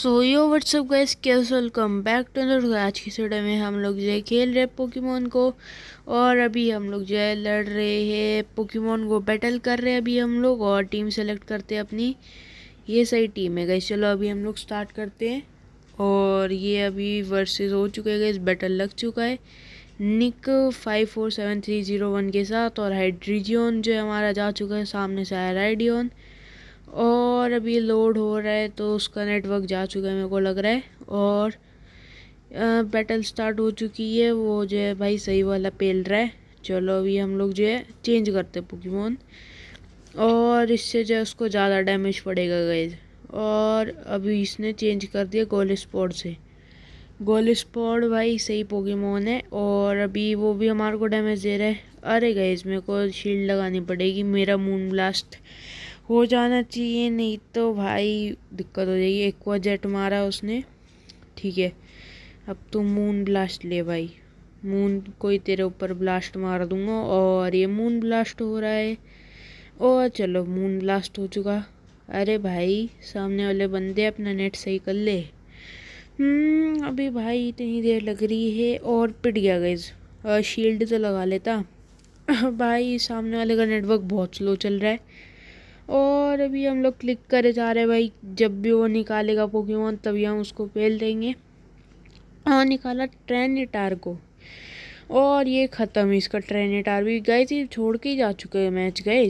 सो yo what's up guys कैसे welcome back to अंदर आज की वीडियो में हम लोग जो है खेल रहे पोकेमोन को और अभी हम लोग जो है लड़ रहे हैं पोकेमोन को बैटल कर रहे हैं अभी हम लोग और टीम सेलेक्ट करते हैं अपनी ये सही टीम है गई चलो अभी हम लोग स्टार्ट करते हैं और ये अभी वर्सेस हो चुके हैं गाइस बैटल लग चुका है Nick five four seven three zero one के साथ और हाइड्रीजियन जो है हमारा जा चुका है सामने से आया राइडियन और अभी लोड हो रहा है तो उसका नेटवर्क जा चुका है मेरे को लग रहा है और बैटल स्टार्ट हो चुकी है वो जो है भाई सही वाला पेल रहा है चलो अभी हम लोग जो है चेंज करते हैं पोकीमोन और इससे जो है उसको ज़्यादा डैमेज पड़ेगा गैज और अभी इसने चेंज कर दिया गोल स्पॉट से गोल स्पॉट भाई सही पोकेमोन है और अभी वो भी हमारे को डैमेज दे रहा है अरे गैज मेरे को शील्ड लगानी पड़ेगी मेरा मून ब्लास्ट हो जाना चाहिए नहीं तो भाई दिक्कत हो जाएगी एक्वा जेट मारा उसने ठीक है अब तो मून ब्लास्ट ले भाई मून कोई तेरे ऊपर ब्लास्ट मार दूंगा और ये मून ब्लास्ट हो रहा है ओ चलो मून ब्लास्ट हो चुका अरे भाई सामने वाले बंदे अपना नेट सही कर ले हम्म, अभी भाई इतनी देर लग रही है और पिट गया गई शील्ड तो लगा लेता भाई सामने वाले का नेटवर्क बहुत स्लो चल रहा है और अभी हम लोग क्लिक करे जा रहे हैं भाई जब भी वो निकालेगा पोकेमोन तभी हम उसको फेल देंगे हाँ निकाला ट्रेनिटार को और ये ख़त्म इसका ट्रेनिटार भी गए थे छोड़ के ही जा चुके हैं मैच गए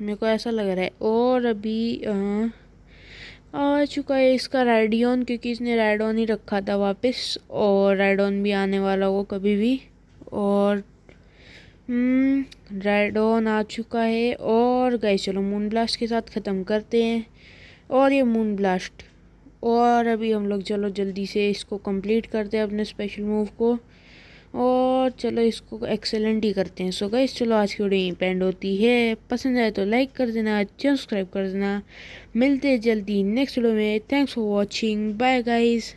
मेरे को ऐसा लग रहा है और अभी आ, आ चुका है इसका राइडियन क्योंकि इसने राइडॉन ही रखा था वापस और राइडॉन भी आने वाला हो कभी भी और हम्म, रेड ऑन आ चुका है और गए चलो मून ब्लास्ट के साथ ख़त्म करते हैं और ये मून ब्लास्ट और अभी हम लोग चलो जल्दी से इसको कंप्लीट करते हैं अपने स्पेशल मूव को और चलो इसको एक्सेलेंट ही करते हैं सो गए चलो आज की वीडियो यहीं पेंड होती है पसंद आए तो लाइक कर देना सब्सक्राइब कर देना मिलते हैं जल्दी नेक्स्ट वीडियो में thanks for watching bye guys